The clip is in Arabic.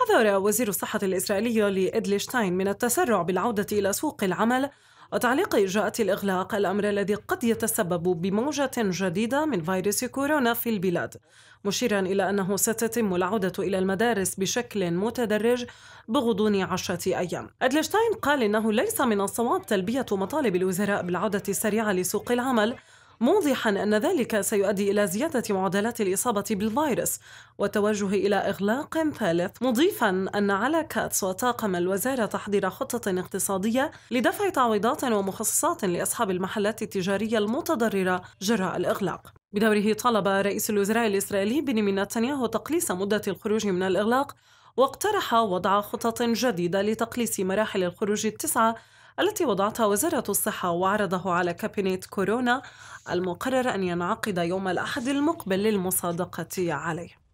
حذر وزير الصحة الإسرائيلي لإدلي شتاين من التسرع بالعودة إلى سوق العمل وتعليق إجراءات الإغلاق الأمر الذي قد يتسبب بموجة جديدة من فيروس كورونا في البلاد مشيرا إلى أنه ستتم العودة إلى المدارس بشكل متدرج بغضون عشرة أيام أدلشتاين قال إنه ليس من الصواب تلبية مطالب الوزراء بالعودة السريعة لسوق العمل موضحا أن ذلك سيؤدي إلى زيادة معدلات الإصابة بالفيروس والتوجه إلى إغلاق ثالث مضيفا أن على كاتس وطاقم الوزارة تحضير خطة اقتصادية لدفع تعويضات ومخصصات لأصحاب المحلات التجارية المتضررة جراء الإغلاق بدوره طلب رئيس الوزراء الإسرائيلي بنيامين نتنياهو تقليص مدة الخروج من الإغلاق واقترح وضع خطط جديدة لتقليص مراحل الخروج التسعة التي وضعتها وزارة الصحة وعرضه على كابينيت كورونا المقرر أن ينعقد يوم الأحد المقبل للمصادقة عليه